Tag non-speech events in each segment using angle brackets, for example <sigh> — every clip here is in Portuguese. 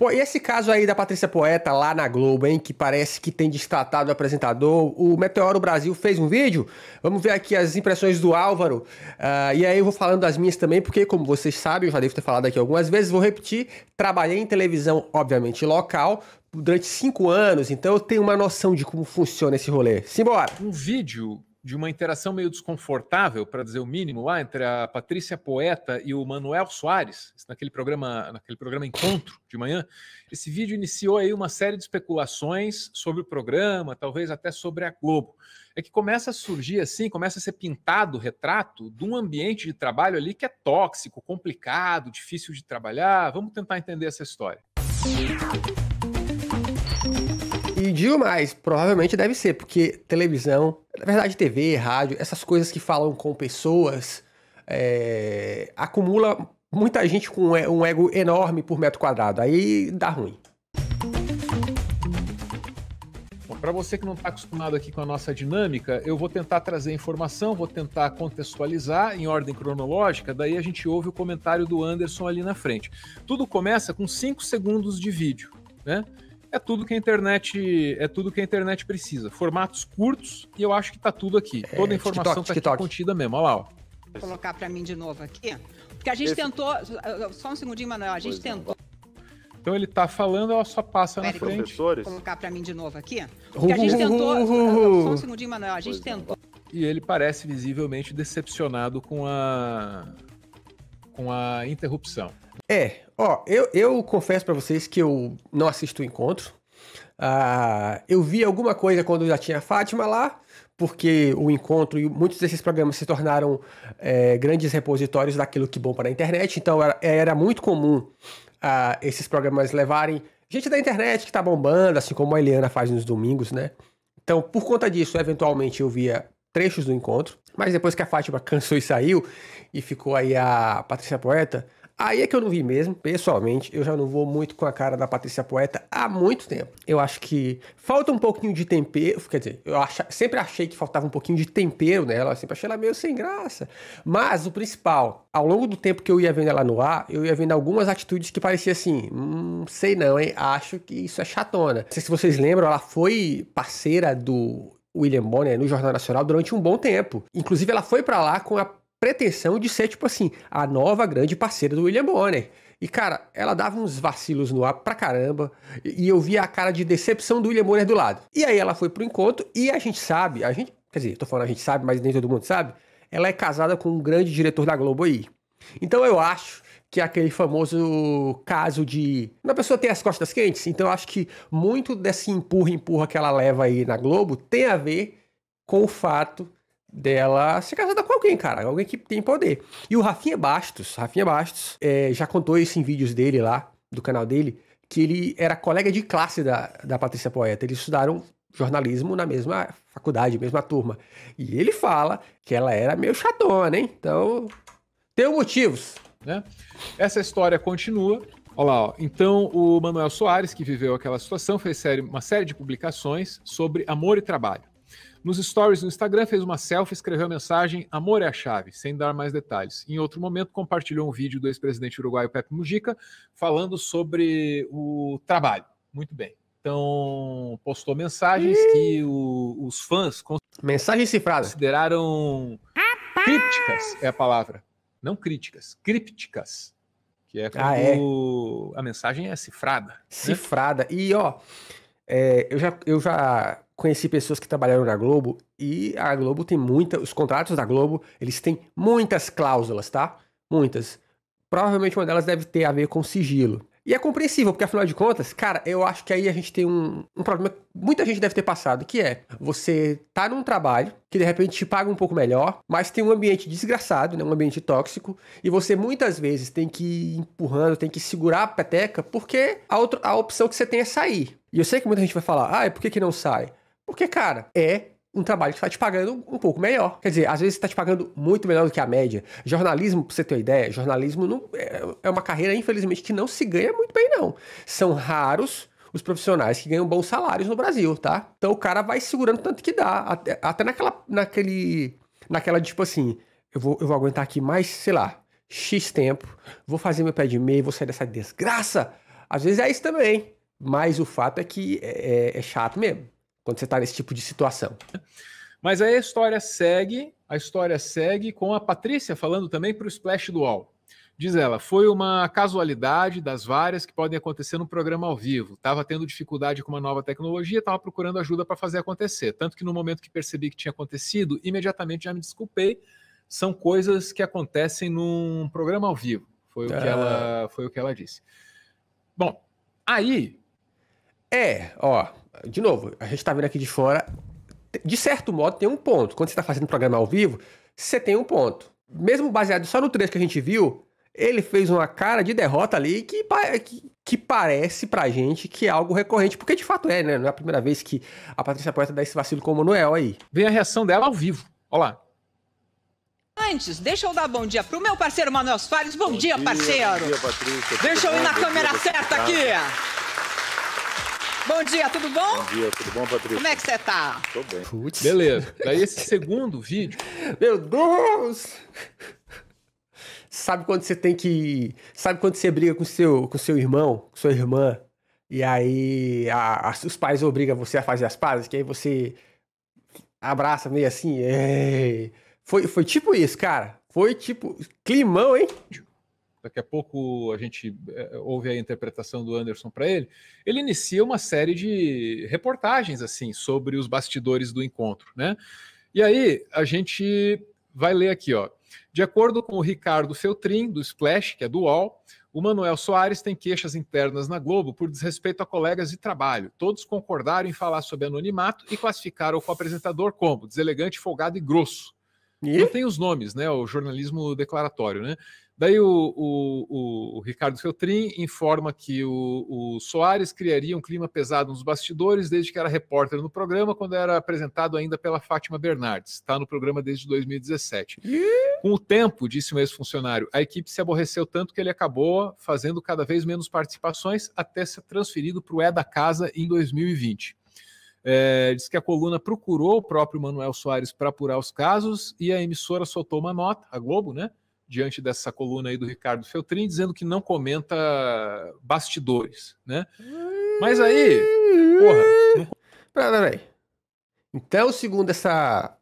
Pô, e esse caso aí da Patrícia Poeta lá na Globo, hein, que parece que tem destratado o apresentador. O Meteoro Brasil fez um vídeo. Vamos ver aqui as impressões do Álvaro. Uh, e aí eu vou falando das minhas também, porque, como vocês sabem, eu já devo ter falado aqui algumas vezes, vou repetir. Trabalhei em televisão, obviamente, local, durante cinco anos, então eu tenho uma noção de como funciona esse rolê. Simbora! Um vídeo de uma interação meio desconfortável, para dizer o mínimo, lá entre a Patrícia Poeta e o Manuel Soares, naquele programa, naquele programa Encontro de manhã. Esse vídeo iniciou aí uma série de especulações sobre o programa, talvez até sobre a Globo. É que começa a surgir assim, começa a ser pintado o retrato de um ambiente de trabalho ali que é tóxico, complicado, difícil de trabalhar. Vamos tentar entender essa história. E digo mais, provavelmente deve ser, porque televisão, na verdade TV, rádio, essas coisas que falam com pessoas, é, acumula muita gente com um ego enorme por metro quadrado. Aí dá ruim. Para você que não está acostumado aqui com a nossa dinâmica, eu vou tentar trazer informação, vou tentar contextualizar em ordem cronológica, daí a gente ouve o comentário do Anderson ali na frente. Tudo começa com 5 segundos de vídeo, né? é tudo que a internet é tudo que a internet precisa. Formatos curtos e eu acho que tá tudo aqui. É, Toda a informação TikTok, tá TikTok. contida mesmo. Olha lá, ó. Vou colocar para mim de novo aqui. Porque a gente Esse... tentou. Só um segundinho, Manuel. A gente pois é. tentou. Então ele tá falando, ela só passa Pera na frente. Professores. Vou colocar para mim de novo aqui. Porque a gente tentou. Ah, só um segundinho, Manuel. A gente pois é. tentou. E ele parece visivelmente decepcionado com a com a interrupção. É, ó, eu, eu confesso para vocês que eu não assisto o encontro. Ah, eu vi alguma coisa quando já tinha a Fátima lá, porque o encontro e muitos desses programas se tornaram é, grandes repositórios daquilo que bom para a internet. Então era, era muito comum ah, esses programas levarem gente da internet que tá bombando, assim como a Eliana faz nos domingos, né? Então, por conta disso, eventualmente eu via trechos do encontro. Mas depois que a Fátima cansou e saiu, e ficou aí a Patrícia Poeta, aí é que eu não vi mesmo, pessoalmente. Eu já não vou muito com a cara da Patrícia Poeta há muito tempo. Eu acho que falta um pouquinho de tempero, quer dizer, eu sempre achei que faltava um pouquinho de tempero nela, eu sempre achei ela meio sem graça. Mas o principal, ao longo do tempo que eu ia vendo ela no ar, eu ia vendo algumas atitudes que parecia assim, hum, sei não, hein, acho que isso é chatona. Não sei se vocês lembram, ela foi parceira do William Bonner no Jornal Nacional durante um bom tempo. Inclusive, ela foi para lá com a pretensão de ser, tipo assim, a nova grande parceira do William Bonner. E, cara, ela dava uns vacilos no ar pra caramba, e eu via a cara de decepção do William Bonner do lado. E aí ela foi pro encontro, e a gente sabe, a gente, quer dizer, tô falando a gente sabe, mas nem todo mundo sabe, ela é casada com um grande diretor da Globo aí. Então eu acho que é aquele famoso caso de uma pessoa ter as costas quentes. Então eu acho que muito desse empurra empurra que ela leva aí na Globo tem a ver com o fato dela ser casada com alguém, cara, alguém que tem poder. E o Rafinha Bastos, Rafinha Bastos, é, já contou isso em vídeos dele lá do canal dele, que ele era colega de classe da, da Patrícia Poeta. Eles estudaram jornalismo na mesma faculdade, mesma turma. E ele fala que ela era meio chatona, hein? Então, tem motivos. Né? Essa história continua. Olha lá, ó. então o Manuel Soares, que viveu aquela situação, fez série, uma série de publicações sobre amor e trabalho. Nos stories no Instagram, fez uma selfie, escreveu a mensagem Amor é a chave, sem dar mais detalhes. Em outro momento, compartilhou um vídeo do ex-presidente uruguaio Pepe Mujica falando sobre o trabalho. Muito bem. Então, postou mensagens que o, os fãs consideraram Rapaz. é a palavra, não críticas, crípticas, que é quando ah, é. a mensagem é cifrada. Né? Cifrada. Né? E, ó, é, eu, já, eu já conheci pessoas que trabalharam na Globo e a Globo tem muita. Os contratos da Globo, eles têm muitas cláusulas, tá? Muitas. Provavelmente uma delas deve ter a ver com sigilo. E é compreensível, porque afinal de contas, cara, eu acho que aí a gente tem um, um problema que muita gente deve ter passado, que é você tá num trabalho que de repente te paga um pouco melhor, mas tem um ambiente desgraçado, né, um ambiente tóxico, e você muitas vezes tem que ir empurrando, tem que segurar a peteca, porque a, outra, a opção que você tem é sair. E eu sei que muita gente vai falar, ah, por que, que não sai? Porque, cara, é um trabalho que está te pagando um pouco melhor. Quer dizer, às vezes está te pagando muito melhor do que a média. Jornalismo, para você ter uma ideia, jornalismo não, é, é uma carreira, infelizmente, que não se ganha muito bem, não. São raros os profissionais que ganham bons salários no Brasil, tá? Então o cara vai segurando tanto que dá. Até, até naquela, naquele, naquela, tipo assim, eu vou, eu vou aguentar aqui mais, sei lá, X tempo, vou fazer meu pé de meia, vou sair dessa desgraça. Às vezes é isso também. Mas o fato é que é, é, é chato mesmo quando você está nesse tipo de situação. Mas aí a história segue, a história segue com a Patrícia falando também para o Splash do UOL. Diz ela, foi uma casualidade das várias que podem acontecer no programa ao vivo. Estava tendo dificuldade com uma nova tecnologia, estava procurando ajuda para fazer acontecer. Tanto que no momento que percebi que tinha acontecido, imediatamente já me desculpei. São coisas que acontecem num programa ao vivo. Foi o que, ah. ela, foi o que ela disse. Bom, aí é, ó, de novo, a gente tá vendo aqui de fora, de certo modo tem um ponto. Quando você tá fazendo programa ao vivo, você tem um ponto. Mesmo baseado só no trecho que a gente viu, ele fez uma cara de derrota ali que, que, que parece pra gente que é algo recorrente, porque de fato é, né? Não é a primeira vez que a Patrícia Poeta dá esse vacilo com o Manuel aí. Vem a reação dela ao vivo. Olha lá. Antes, deixa eu dar bom dia pro meu parceiro Manuel Soares. Bom, bom dia, dia, parceiro. Bom dia, Patrícia. Deixa eu ir na câmera certa tá? aqui. Bom dia, tudo bom? Bom dia, tudo bom, Patrícia? Como é que você tá? Tô bem. Putz. Beleza. Daí esse segundo vídeo. Meu Deus! Sabe quando você tem que. Sabe quando você briga com seu, com seu irmão, com sua irmã, e aí a, a, os pais obrigam você a fazer as pazes, que aí você abraça meio assim. É... Foi, foi tipo isso, cara. Foi tipo. Climão, hein? daqui a pouco a gente eh, ouve a interpretação do Anderson para ele, ele inicia uma série de reportagens assim sobre os bastidores do encontro, né? E aí a gente vai ler aqui, ó. De acordo com o Ricardo Feltrin, do Splash, que é do UOL, o Manuel Soares tem queixas internas na Globo por desrespeito a colegas de trabalho. Todos concordaram em falar sobre anonimato e classificaram o apresentador como deselegante, folgado e grosso. E? Não tem os nomes, né? O jornalismo declaratório, né? Daí o, o, o, Ricardo Feltrin informa que o, o, Soares criaria um clima pesado nos bastidores desde que era repórter no programa, quando era apresentado ainda pela Fátima Bernardes. Está no programa desde 2017. Com o tempo, disse o ex-funcionário, a equipe se aborreceu tanto que ele acabou fazendo cada vez menos participações até ser transferido para o É da Casa em 2020. É, diz que a coluna procurou o próprio Manuel Soares para apurar os casos e a emissora soltou uma nota, a Globo, né? diante dessa coluna aí do Ricardo Feltrin, dizendo que não comenta bastidores, né? Mas aí, porra. Não... Peraí, peraí. Então, segundo essa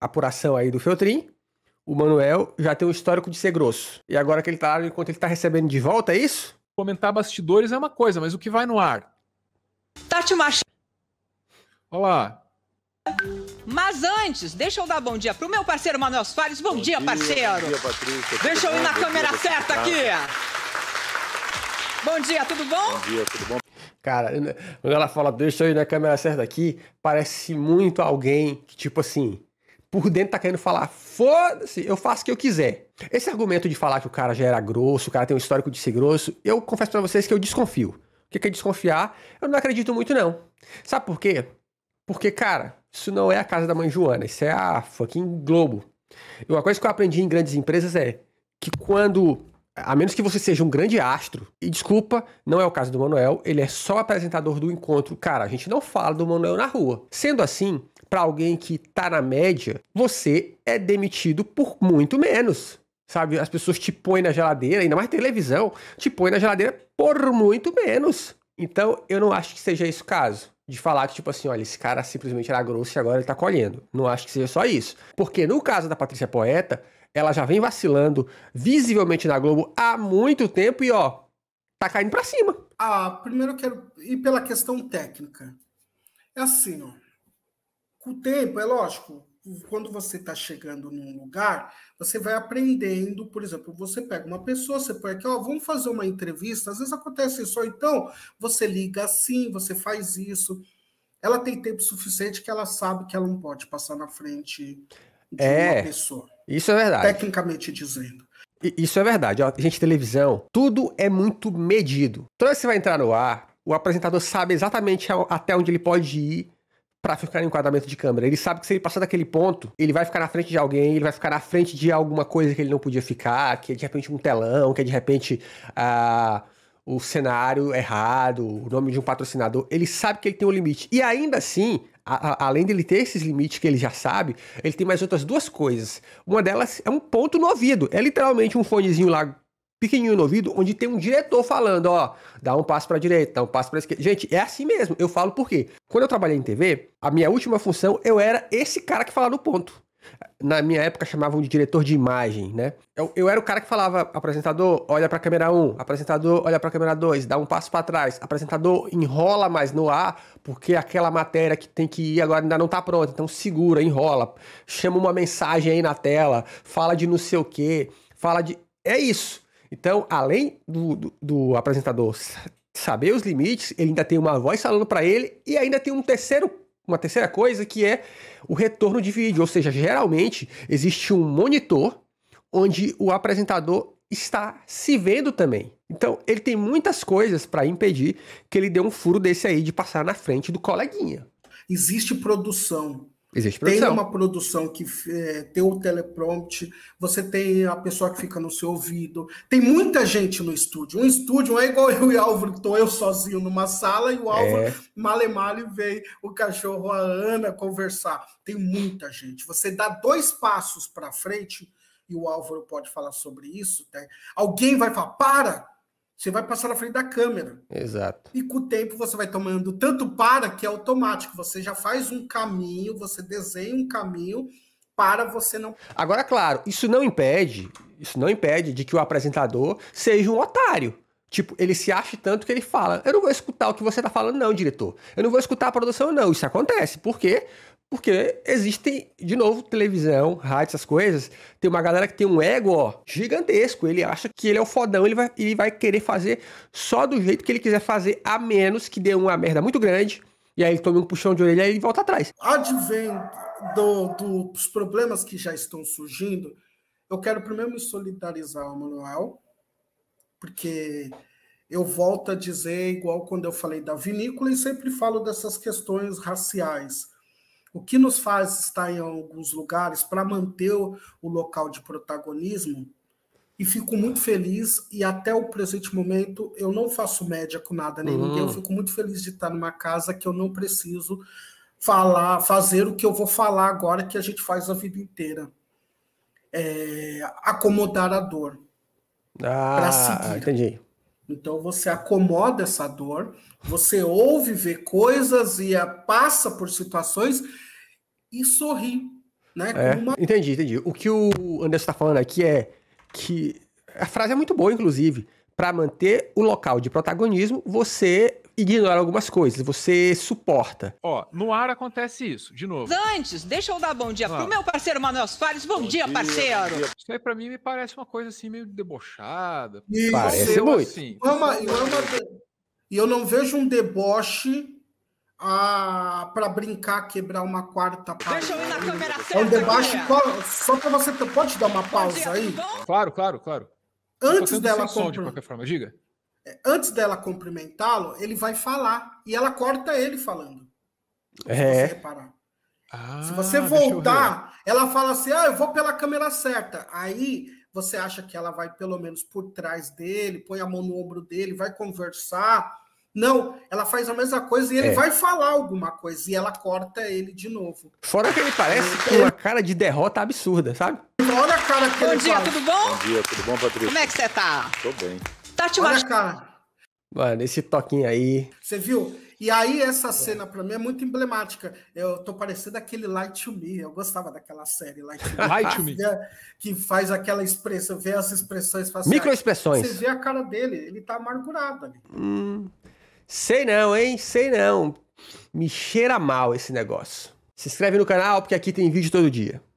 apuração aí do Feltrin, o Manuel já tem um histórico de ser grosso. E agora que ele tá, enquanto ele tá recebendo de volta, é isso? Comentar bastidores é uma coisa, mas o que vai no ar? Tati Machado. Olha lá, mas antes, deixa eu dar bom dia pro meu parceiro Manuel Soares. Bom, bom dia, dia, parceiro. Bom dia, Patrícia. Deixa eu ir na bom câmera dia, certa tá. aqui. Bom dia, tudo bom? Bom dia, tudo bom? Cara, quando ela fala, deixa eu ir na câmera certa aqui, parece muito alguém que, tipo assim, por dentro tá querendo falar, foda-se, eu faço o que eu quiser. Esse argumento de falar que o cara já era grosso, o cara tem um histórico de ser grosso, eu confesso para vocês que eu desconfio. O que é desconfiar? Eu não acredito muito, não. Sabe por quê? Porque, cara, isso não é a casa da mãe Joana, isso é a fucking Globo. E uma coisa que eu aprendi em grandes empresas é que quando a menos que você seja um grande astro. E desculpa, não é o caso do Manuel, ele é só apresentador do encontro. Cara, a gente não fala do Manuel na rua. Sendo assim, para alguém que tá na média, você é demitido por muito menos. Sabe, as pessoas te põem na geladeira, ainda mais televisão, te põem na geladeira por muito menos. Então, eu não acho que seja esse o caso de falar que, tipo assim, olha, esse cara simplesmente era grosso e agora ele tá colhendo. Não acho que seja só isso. Porque no caso da Patrícia Poeta, ela já vem vacilando visivelmente na Globo há muito tempo e, ó, tá caindo pra cima. Ah, primeiro eu quero ir pela questão técnica. É assim, ó. Com o tempo, é lógico, quando você está chegando num lugar, você vai aprendendo, por exemplo, você pega uma pessoa, você põe aqui, ó, vamos fazer uma entrevista, às vezes acontece isso, ou então você liga assim, você faz isso. Ela tem tempo suficiente que ela sabe que ela não pode passar na frente de é, uma pessoa. Isso é verdade. Tecnicamente dizendo. Isso é verdade. Ó, gente, televisão, tudo é muito medido. Toda então, vez que você vai entrar no ar, o apresentador sabe exatamente até onde ele pode ir para ficar no enquadramento de câmera. Ele sabe que se ele passar daquele ponto, ele vai ficar na frente de alguém, ele vai ficar na frente de alguma coisa que ele não podia ficar, que é de repente um telão, que é de repente o cenário errado, o nome de um patrocinador. Ele sabe que ele tem um limite. E ainda assim, a, a, além dele ter esses limites que ele já sabe, ele tem mais outras duas coisas. Uma delas é um ponto no ouvido. É literalmente um fonezinho lá pequenininho no ouvido, onde tem um diretor falando, ó, dá um passo para direita, dá um passo para esquerda. Gente, é assim mesmo. Eu falo por quê? Quando eu trabalhei em TV, a minha última função eu era esse cara que falava no ponto. Na minha época chamavam de diretor de imagem, né? Eu, eu era o cara que falava, apresentador, olha para câmera 1, apresentador, olha para câmera 2, dá um passo para trás, apresentador, enrola mais no ar, porque aquela matéria que tem que ir agora ainda não tá pronta, então segura, enrola, chama uma mensagem aí na tela, fala de não sei o quê, fala de. É isso. Então, além do, do, do apresentador saber os limites, ele ainda tem uma voz falando para ele e ainda tem um terceiro uma terceira coisa que é o retorno de vídeo, ou seja, geralmente existe um monitor onde o apresentador está se vendo também. Então, ele tem muitas coisas para impedir que ele dê um furo desse aí de passar na frente do coleguinha. Existe produção, Existe produção. Tem uma produção que é, tem o teleprompter, você tem a pessoa que fica no seu ouvido. Tem muita gente no estúdio. Um estúdio não é igual <laughs> eu e Álvaro, estou eu sozinho numa sala e o Álvaro é. malemale veio o cachorro, a Ana, conversar. Tem muita gente. Você dá dois passos para frente e o Álvaro pode falar sobre isso. Né? Alguém vai falar, para, você vai passar na frente da câmera. Exato. E com o tempo você vai tomando tanto para que é automático. Você já faz um caminho, você desenha um caminho para você não. Agora, claro, isso não impede, isso não impede de que o apresentador seja um otário. Tipo, ele se acha tanto que ele fala: Eu não vou escutar o que você tá falando, não, diretor. Eu não vou escutar a produção, não. Isso acontece. Por quê? Porque porque existem, de novo, televisão, rádio, essas coisas. Tem uma galera que tem um ego ó, gigantesco. Ele acha que ele é o fodão, ele vai, ele vai querer fazer só do jeito que ele quiser fazer, a menos que dê uma merda muito grande. E aí ele tome um puxão de orelha e ele volta atrás. Advém do, do, dos problemas que já estão surgindo, eu quero primeiro me solidarizar ao Manuel, porque eu volto a dizer, igual quando eu falei da vinícola, e sempre falo dessas questões raciais o que nos faz estar em alguns lugares para manter o local de protagonismo. E fico muito feliz, e até o presente momento eu não faço média com nada nem uhum. ninguém. Eu uhum. fico muito feliz de estar numa casa que eu não preciso falar, fazer o que eu vou falar agora que a gente faz a vida inteira. É, acomodar a dor. Ah, entendi. Então você acomoda essa dor, você ouve, vê coisas e passa por situações e sorri, né? É, uma... Entendi, entendi. O que o Anderson está falando aqui é que a frase é muito boa, inclusive. Para manter o local de protagonismo, você ignora algumas coisas, você suporta. Ó, no ar acontece isso, de novo. Antes, deixa eu dar bom dia ah. pro meu parceiro Manuel Soares. Bom, bom dia, dia, parceiro. Isso aí pra mim me parece uma coisa assim meio debochada. E parece eu, muito. Assim, eu e eu não vejo um deboche a ah, para brincar, quebrar uma quarta parte. Deixa eu ir na câmera certa. É um debate só para você. Pode dar uma pausa aí? Claro, claro, claro. Antes dela comprar. De qualquer forma, diga antes dela cumprimentá-lo, ele vai falar. E ela corta ele falando. É. Se você reparar. Ah, se você voltar, ela fala assim: ah, eu vou pela câmera certa. Aí você acha que ela vai pelo menos por trás dele, põe a mão no ombro dele, vai conversar. Não, ela faz a mesma coisa e ele é. vai falar alguma coisa e ela corta ele de novo. Fora que ele parece com uma cara de derrota absurda, sabe? Fora a cara que bom ele dia, faz. tudo bom? Bom dia, tudo bom, Patrícia? Como é que você tá? Tô bem. Tati tá Olha, cara. Mano, esse toquinho aí. Você viu? E aí, essa cena para mim é muito emblemática. Eu tô parecendo aquele Light to Me. Eu gostava daquela série Light to Me. Light to Me. <laughs> Né? Que faz aquela expressão, vê as expressões faciais. Assim, Microexpressões. Ah, você vê a cara dele, ele tá amargurado ali. Hum, sei não, hein? Sei não. Me cheira mal esse negócio. Se inscreve no canal, porque aqui tem vídeo todo dia.